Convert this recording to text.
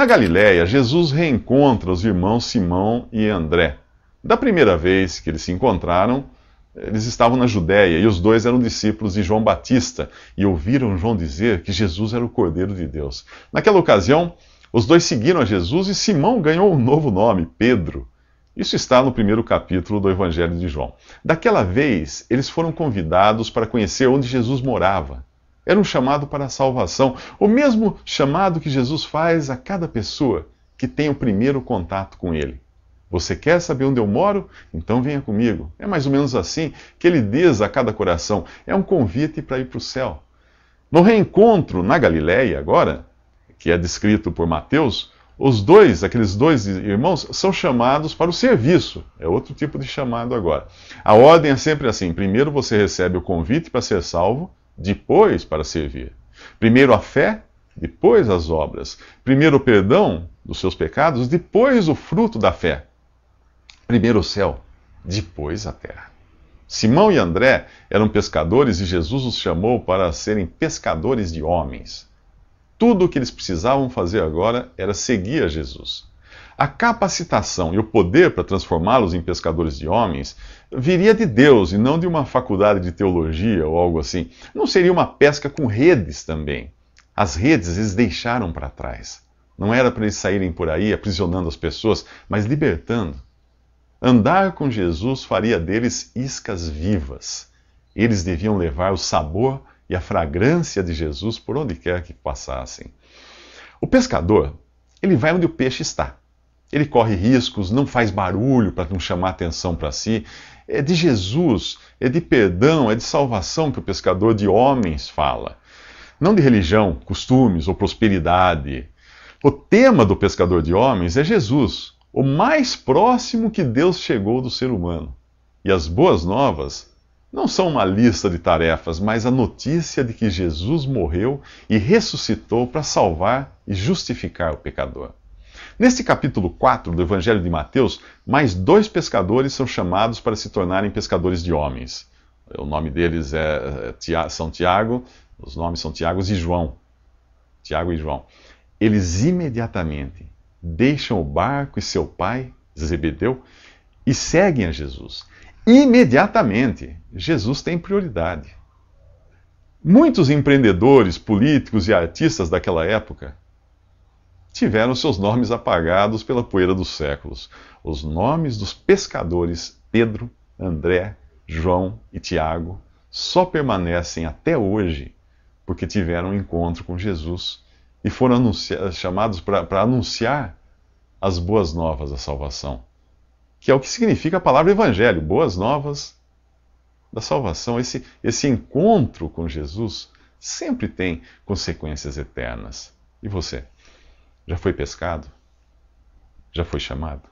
Na Galiléia, Jesus reencontra os irmãos Simão e André. Da primeira vez que eles se encontraram, eles estavam na Judéia e os dois eram discípulos de João Batista e ouviram João dizer que Jesus era o Cordeiro de Deus. Naquela ocasião, os dois seguiram a Jesus e Simão ganhou um novo nome, Pedro. Isso está no primeiro capítulo do Evangelho de João. Daquela vez, eles foram convidados para conhecer onde Jesus morava. Era um chamado para a salvação, o mesmo chamado que Jesus faz a cada pessoa que tem o primeiro contato com Ele. Você quer saber onde eu moro? Então venha comigo. É mais ou menos assim que ele diz a cada coração. É um convite para ir para o céu. No reencontro na Galiléia agora, que é descrito por Mateus, os dois, aqueles dois irmãos, são chamados para o serviço. É outro tipo de chamado agora. A ordem é sempre assim: primeiro você recebe o convite para ser salvo, depois para servir. Primeiro a fé, depois as obras. Primeiro o perdão dos seus pecados, depois o fruto da fé. Primeiro o céu, depois a terra. Simão e André eram pescadores e Jesus os chamou para serem pescadores de homens. Tudo o que eles precisavam fazer agora era seguir a Jesus. A capacitação e o poder para transformá-los em pescadores de homens viria de Deus e não de uma faculdade de teologia ou algo assim. Não seria uma pesca com redes também. As redes eles deixaram para trás. Não era para eles saírem por aí aprisionando as pessoas, mas libertando. Andar com Jesus faria deles iscas vivas. Eles deviam levar o sabor e a fragrância de Jesus por onde quer que passassem. O pescador, ele vai onde o peixe está. Ele corre riscos, não faz barulho para não chamar atenção para si. É de Jesus, é de perdão, é de salvação que o pescador de homens fala. Não de religião, costumes ou prosperidade. O tema do pescador de homens é Jesus, o mais próximo que Deus chegou do ser humano. E as boas novas não são uma lista de tarefas, mas a notícia de que Jesus morreu e ressuscitou para salvar e justificar o pecador. Nesse capítulo 4 do Evangelho de Mateus, mais dois pescadores são chamados para se tornarem pescadores de homens. O nome deles é, é São Tiago, os nomes são Tiago e João. Tiago e João. Eles imediatamente deixam o barco e seu pai, Zebedeu, e seguem a Jesus. Imediatamente, Jesus tem prioridade. Muitos empreendedores, políticos e artistas daquela época tiveram seus nomes apagados pela poeira dos séculos. Os nomes dos pescadores Pedro, André, João e Tiago só permanecem até hoje porque tiveram um encontro com Jesus e foram chamados para anunciar as boas novas da salvação, que é o que significa a palavra evangelho, boas novas da salvação. Esse, esse encontro com Jesus sempre tem consequências eternas. E você? Já foi pescado? Já foi chamado?